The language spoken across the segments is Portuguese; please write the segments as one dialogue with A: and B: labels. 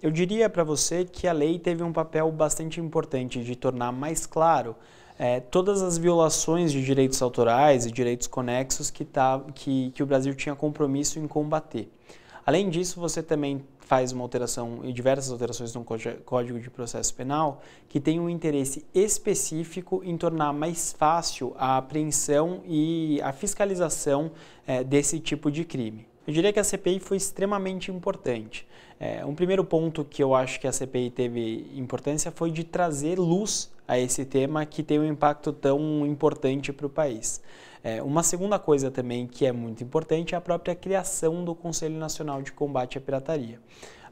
A: Eu diria para você que a lei teve um papel bastante importante de tornar mais claro é, todas as violações de direitos autorais e direitos conexos que, tá, que, que o Brasil tinha compromisso em combater. Além disso, você também faz uma alteração e diversas alterações no Código de Processo Penal que tem um interesse específico em tornar mais fácil a apreensão e a fiscalização é, desse tipo de crime. Eu diria que a CPI foi extremamente importante. É, um primeiro ponto que eu acho que a CPI teve importância foi de trazer luz a esse tema que tem um impacto tão importante para o país. É, uma segunda coisa também que é muito importante é a própria criação do Conselho Nacional de Combate à Pirataria.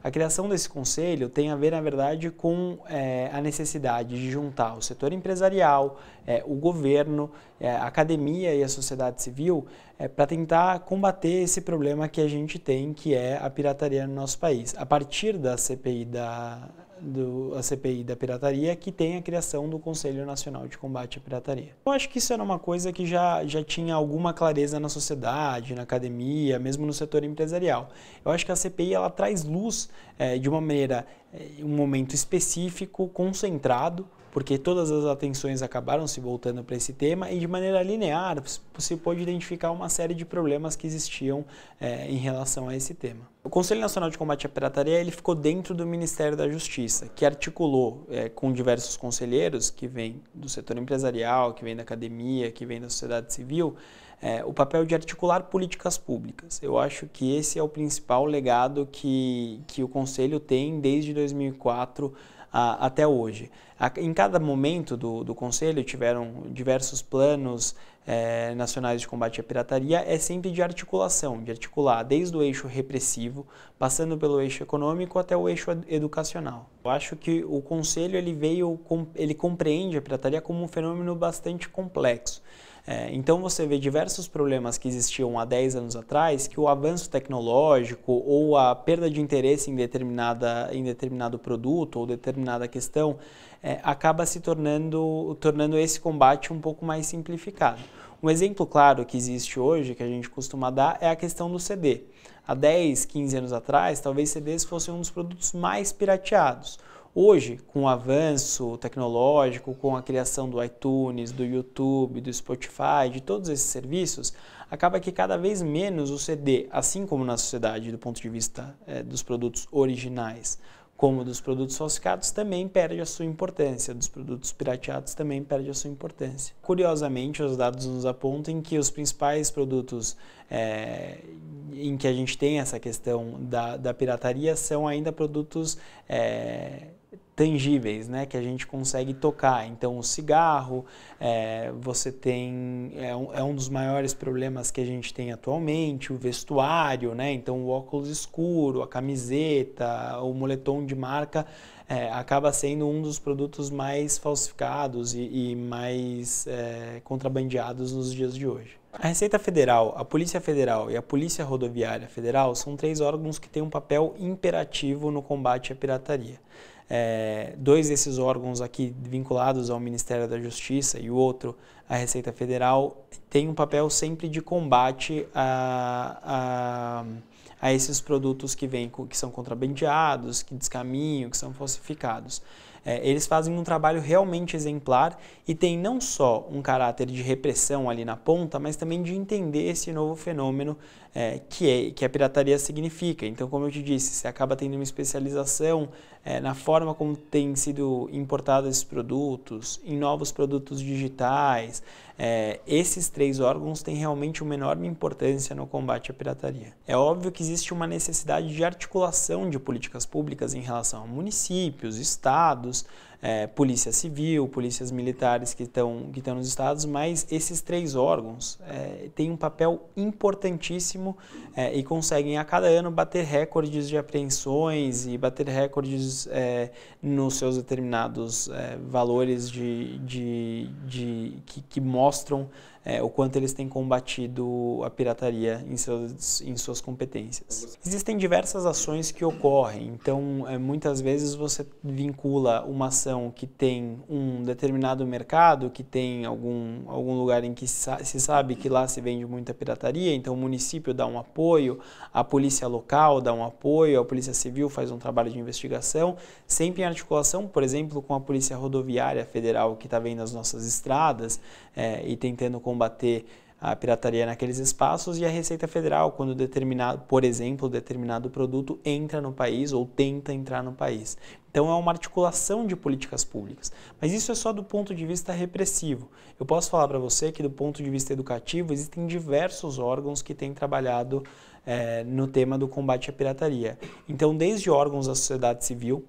A: A criação desse conselho tem a ver, na verdade, com é, a necessidade de juntar o setor empresarial, é, o governo, é, a academia e a sociedade civil é, para tentar combater esse problema que a gente tem, que é a pirataria no nosso país. A partir da CPI da do, a CPI da pirataria, que tem a criação do Conselho Nacional de Combate à Pirataria. Eu acho que isso era uma coisa que já, já tinha alguma clareza na sociedade, na academia, mesmo no setor empresarial. Eu acho que a CPI ela traz luz é, de uma maneira é, um momento específico, concentrado, porque todas as atenções acabaram se voltando para esse tema e de maneira linear você pôde identificar uma série de problemas que existiam é, em relação a esse tema. O Conselho Nacional de Combate à Pirataria ele ficou dentro do Ministério da Justiça, que articulou é, com diversos conselheiros que vêm do setor empresarial, que vêm da academia, que vêm da sociedade civil, é, o papel de articular políticas públicas. Eu acho que esse é o principal legado que, que o Conselho tem desde 2004 a, até hoje. A, em cada momento do, do Conselho tiveram diversos planos é, nacionais de combate à pirataria, é sempre de articulação, de articular desde o eixo repressivo, passando pelo eixo econômico até o eixo educacional. Eu acho que o Conselho ele veio, ele compreende a pirataria como um fenômeno bastante complexo. É, então você vê diversos problemas que existiam há 10 anos atrás, que o avanço tecnológico ou a perda de interesse em, determinada, em determinado produto ou determinada questão é, acaba se tornando, tornando esse combate um pouco mais simplificado. Um exemplo claro que existe hoje, que a gente costuma dar, é a questão do CD. Há 10, 15 anos atrás, talvez CDs fossem um dos produtos mais pirateados. Hoje, com o avanço tecnológico, com a criação do iTunes, do YouTube, do Spotify, de todos esses serviços, acaba que cada vez menos o CD, assim como na sociedade do ponto de vista é, dos produtos originais, como dos produtos falsificados, também perde a sua importância, dos produtos pirateados também perde a sua importância. Curiosamente, os dados nos apontam que os principais produtos é, em que a gente tem essa questão da, da pirataria são ainda produtos. É, tangíveis, né, que a gente consegue tocar. Então, o cigarro, é, você tem é um, é um, dos maiores problemas que a gente tem atualmente, o vestuário, né? Então, o óculos escuro, a camiseta, o moletom de marca é, acaba sendo um dos produtos mais falsificados e, e mais é, contrabandeados nos dias de hoje. A Receita Federal, a Polícia Federal e a Polícia Rodoviária Federal são três órgãos que têm um papel imperativo no combate à pirataria. É, dois desses órgãos aqui vinculados ao Ministério da Justiça e o outro a Receita Federal tem um papel sempre de combate a, a, a esses produtos que vêm que são contrabandeados, que descaminham, que são falsificados. É, eles fazem um trabalho realmente exemplar e tem não só um caráter de repressão ali na ponta, mas também de entender esse novo fenômeno é, que, é, que a pirataria significa. Então, como eu te disse, você acaba tendo uma especialização é, na forma como têm sido importados esses produtos, em novos produtos digitais. É, esses três órgãos têm realmente uma enorme importância no combate à pirataria. É óbvio que existe uma necessidade de articulação de políticas públicas em relação a municípios, estados, times é, polícia civil, polícias militares que estão que estão nos estados, mas esses três órgãos é, têm um papel importantíssimo é, e conseguem a cada ano bater recordes de apreensões e bater recordes é, nos seus determinados é, valores de, de, de que, que mostram é, o quanto eles têm combatido a pirataria em, seus, em suas competências. Existem diversas ações que ocorrem, então é, muitas vezes você vincula uma ação que tem um determinado mercado, que tem algum, algum lugar em que se sabe que lá se vende muita pirataria, então o município dá um apoio, a polícia local dá um apoio, a polícia civil faz um trabalho de investigação, sempre em articulação, por exemplo, com a polícia rodoviária federal que está vendo as nossas estradas é, e tentando combater a pirataria naqueles espaços e a Receita Federal, quando determinado, por exemplo, determinado produto entra no país ou tenta entrar no país. Então é uma articulação de políticas públicas. Mas isso é só do ponto de vista repressivo. Eu posso falar para você que do ponto de vista educativo existem diversos órgãos que têm trabalhado é, no tema do combate à pirataria. Então desde órgãos da sociedade civil,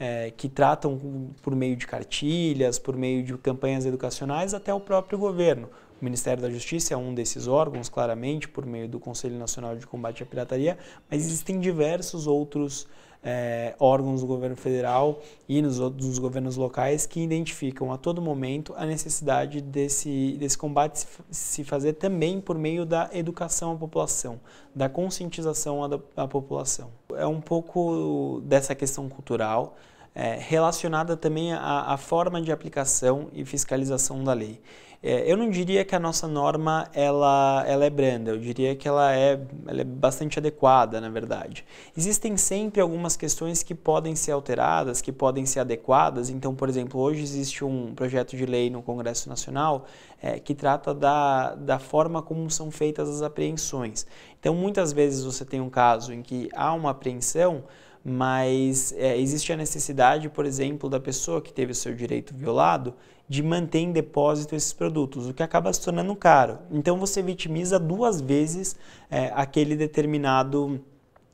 A: é, que tratam por meio de cartilhas, por meio de campanhas educacionais, até o próprio governo, o Ministério da Justiça é um desses órgãos, claramente, por meio do Conselho Nacional de Combate à Pirataria, mas existem diversos outros é, órgãos do governo federal e nos outros governos locais que identificam a todo momento a necessidade desse, desse combate se fazer também por meio da educação à população, da conscientização à, da, à população. É um pouco dessa questão cultural, é, relacionada também à, à, forma de aplicação e fiscalização da lei. É, eu não diria que a nossa norma ela, ela é branda, eu diria que ela é, ela é bastante adequada, na verdade. Existem sempre algumas questões que podem ser alteradas, que podem ser adequadas. Então, por exemplo, hoje existe um projeto de lei no Congresso Nacional é, que trata da, da forma como são feitas as apreensões. Então, muitas vezes você tem um caso em que há uma apreensão, mas é, existe a necessidade, por exemplo, da pessoa que teve o seu direito violado de manter em depósito esses produtos, o que acaba se tornando caro. Então você vitimiza duas vezes é, aquele determinado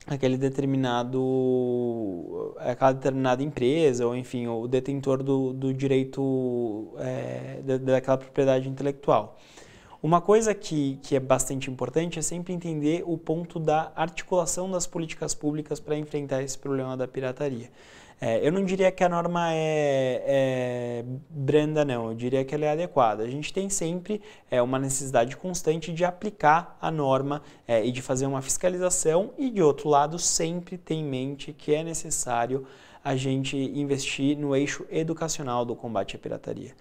A: aquele determinado aquela determinada empresa ou enfim o detentor do, do direito é, daquela propriedade intelectual uma coisa que, que é bastante importante é sempre entender o ponto da articulação das políticas públicas para enfrentar esse problema da pirataria. É, eu não diria que a norma é, é, branda, não, eu diria que ela é adequada. A gente tem sempre é, uma necessidade constante de aplicar a norma é, e de fazer uma fiscalização, e de outro lado, sempre tem em mente que é necessário a gente investir no eixo educacional do combate à pirataria.